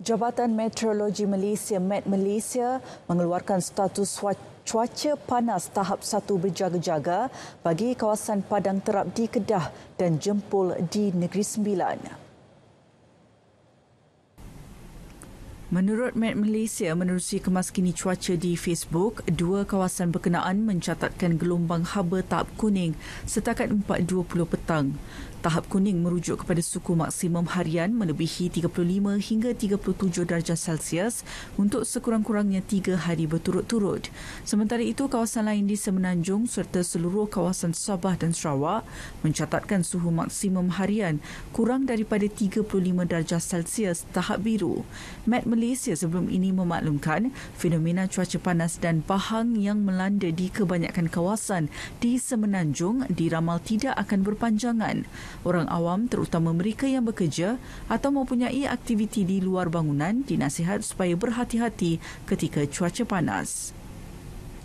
Jabatan Meteorologi Malaysia Met Malaysia mengeluarkan status cuaca panas tahap 1 berjaga-jaga bagi kawasan Padang Terap di Kedah dan Jempol di Negeri Sembilan. Menurut Met Malaysia menerusi kemaskini cuaca di Facebook, dua kawasan berkenaan mencatatkan gelombang haba tahap kuning setakat 4.20 petang. Tahap kuning merujuk kepada suku maksimum harian melebihi 35 hingga 37 darjah Celsius untuk sekurang-kurangnya tiga hari berturut-turut. Sementara itu, kawasan lain di Semenanjung serta seluruh kawasan Sabah dan Sarawak mencatatkan suhu maksimum harian kurang daripada 35 darjah Celsius tahap biru. Met Malaysia Malaysia sebelum ini memaklumkan fenomena cuaca panas dan pahang yang melanda di kebanyakan kawasan di Semenanjung diramal tidak akan berpanjangan. Orang awam terutama mereka yang bekerja atau mempunyai aktiviti di luar bangunan dinasihat supaya berhati-hati ketika cuaca panas.